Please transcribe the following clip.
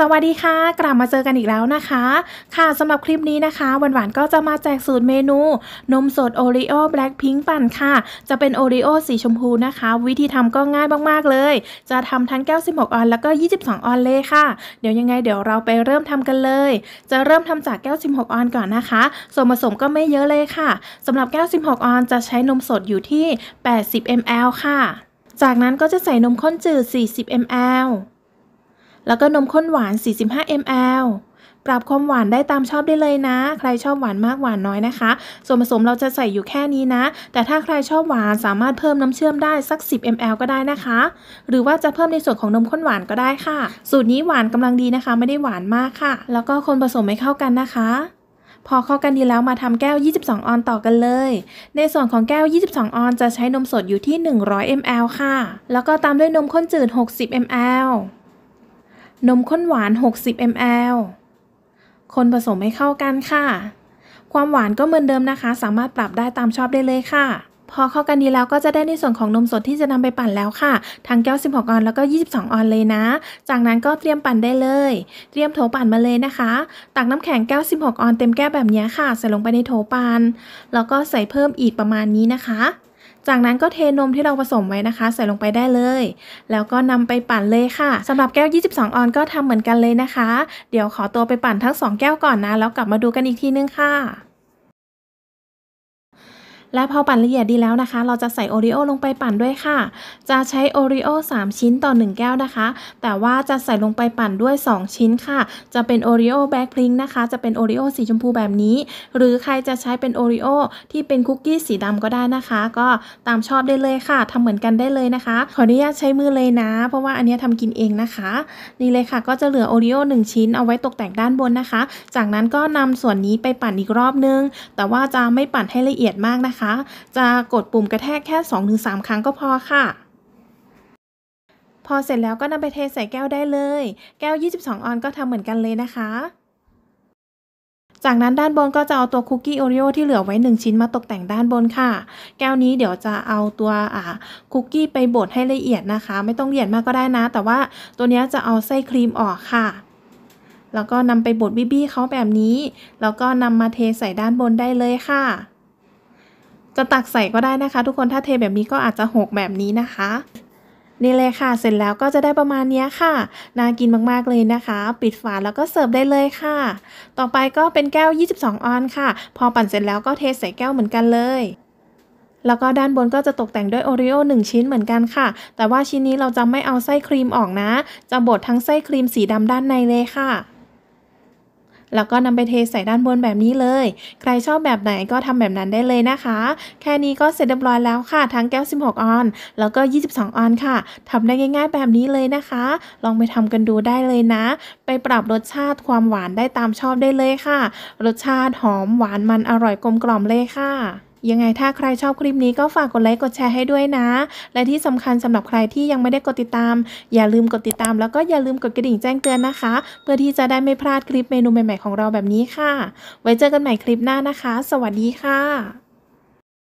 สวัสดีค่ะ กลับมาเจอกันอีกแล้วนะคะ ค่ะสำหรับคลิปนี้นะคะหวานก็จะมาแจกสูตรเมนู นมสดโอรีโอแบล็กพิงค์ปั่นค่ะ จะเป็นโอรีโอสีชมพูนะคะ วิธีทำก็ง่ายมาก ๆ เลย จะทำทั้งแก้ว16ออนแล้วก็22ออนเลยค่ะเดี๋ยวยังไงเดี๋ยวเราไปเริ่มทำกันเลย จะเริ่มทำจากแก้ว 16 ออนก่อนนะคะส่วนผสมก็ไม่เยอะเลยค่ะสำหรับแก้ว 16 ออนจะใช้นมสดอยู่ที่80 ml ค่ะ จากนั้นก็จะใส่นมข้นจืด40 ml แล้วก็นมข้นหวาน 45 ml ปรับความหวานได้ตามชอบได้เลยนะ ใครชอบหวานมากหวานน้อยนะคะ ส่วนผสมเราจะใส่อยู่แค่นี้นะ แต่ถ้าใครชอบหวานสามารถเพิ่มน้ำเชื่อมได้สัก 10 ml ก็ได้นะคะ หรือว่าจะเพิ่มในส่วนของนมข้นหวานก็ได้ค่ะ สูตรนี้หวานกำลังดีนะคะ ไม่ได้หวานมากค่ะ แล้วก็คนผสมให้เข้ากันนะคะ พอเข้ากันดีแล้วมาทำแก้ว 22 ออนต่อกันเลย ในส่วนของแก้ว 22 ออนจะใช้นมสดอยู่ที่ 100 ml ค่ะ แล้วก็ตามด้วยนมข้นจืด 60 ml นมข้นหวาน 60 ml คนผสมให้เข้ากันค่ะ ความหวานก็เหมือนเดิมนะคะ สามารถปรับได้ตามชอบได้เลยค่ะ พอเข้ากันดีแล้วก็จะได้ในส่วนของนมสดที่จะนำไปปั่นแล้วค่ะทั้งแก้ว 16ออนแล้วก็ 22 ออนเลยนะ จากนั้นก็เตรียมปั่นได้เลย เตรียมโถปั่นมาเลยนะคะ ตักน้ำแข็งแก้ว16ออนเต็มแก้วแบบนี้ค่ะ ใส่ลงไปในโถปั่น แล้วก็ใส่เพิ่มอีกประมาณนี้นะคะจากนั้นก็เทนมที่เราผสมไว้นะคะ ใส่ลงไปได้เลย แล้วก็นำไปปั่นเลยค่ะ สำหรับแก้ว 22 ออนก็ทำเหมือนกันเลยนะคะ เดี๋ยวขอตัวไปปั่นทั้ง 2 แก้วก่อนนะ แล้วกลับมาดูกันอีกทีนึงค่ะและพอปั่นละเอียดดีแล้วนะคะ เราจะใส่โอรีโอลงไปปั่นด้วยค่ะ จะใช้โอรีโอ3 ชิ้นต่อ 1 แก้วนะคะ แต่ว่าจะใส่ลงไปปั่นด้วย 2 ชิ้นค่ะ จะเป็นโอรีโอแบล็คพลิงนะคะจะเป็นโอรีโอสีชมพูแบบนี้ หรือใครจะใช้เป็นโอรีโอที่เป็นคุกกี้สีดำก็ได้นะคะก็ตามชอบได้เลยค่ะ ทำเหมือนกันได้เลยนะคะ ขออนุญาตใช้มือเลยนะ เพราะว่าอันนี้ทำกินเองนะคะ นี่เลยค่ะ ก็จะเหลือโอรีโอ1ชิ้นเอาไว้ตกแต่งด้านบนนะคะ จากนั้นก็นำส่วนนี้ไปปั่นอีกรอบนึง แต่ว่าจะไม่ปั่นให้ละเอียดมากนะคะจะกดปุ่มกระแทกแค่ 2-3 ครั้งก็พอค่ะ พอเสร็จแล้วก็นำไปเทใส่แก้วได้เลย แก้ว 22 ออนก็ทำเหมือนกันเลยนะคะ จากนั้นด้านบนก็จะเอาตัวคุกกี้โอรีโอที่เหลือไว้1ชิ้นมาตกแต่งด้านบนค่ะแก้วนี้เดี๋ยวจะเอาตัวคุกกี้ไปบดให้ละเอียดนะคะไม่ต้องละเอียดมากก็ได้นะ แต่ว่าตัวนี้จะเอาไส้ครีมออกค่ะ แล้วก็นำไปบดบี้บี้เขาแบบนี้แล้วก็นำมาเทใส่ด้านบนได้เลยค่ะจะตักใส่ก็ได้นะคะ ทุกคนถ้าเทแบบนี้ก็อาจจะหกแบบนี้นะคะ นี่เลยค่ะเสร็จแล้วก็จะได้ประมาณนี้ค่ะน่ากินมากๆเลยนะคะ ปิดฝาแล้วก็เสิร์ฟได้เลยค่ะ ต่อไปก็เป็นแก้ว 22ออนค่ะ พอปั่นเสร็จแล้วก็เทใส่แก้วเหมือนกันเลย แล้วก็ด้านบนก็จะตกแต่งด้วยโอรีโอ1ชิ้นเหมือนกันค่ะ แต่ว่าชิ้นนี้เราจะไม่เอาไส้ครีมออกนะ จะบดทั้งไส้ครีมสีดำด้านในเลยค่ะแล้วก็นำไปเทใส่ด้านบนแบบนี้เลย ใครชอบแบบไหนก็ทำแบบนั้นได้เลยนะคะ แค่นี้ก็เสร็จเรียบร้อยแล้วค่ะ ทั้งแก้ว 16 ออน แล้วก็ 22 ออน ค่ะ ทำได้ง่ายๆ แบบนี้เลยนะคะ ลองไปทำกันดูได้เลยนะ ไปปรับรสชาติความหวานได้ตามชอบได้เลยค่ะ รสชาติหอมหวานมันอร่อยกลมกล่อมเลยค่ะยังไงถ้าใครชอบคลิปนี้ก็ฝากกดไลค์กดแชร์ให้ด้วยนะ และที่สำคัญสำหรับใครที่ยังไม่ได้กดติดตาม อย่าลืมกดติดตามแล้วก็อย่าลืมกดกระดิ่งแจ้งเตือนนะคะ เพื่อที่จะได้ไม่พลาดคลิปเมนูใหม่ๆของเราแบบนี้ค่ะ ไว้เจอกันใหม่คลิปหน้านะคะ สวัสดีค่ะ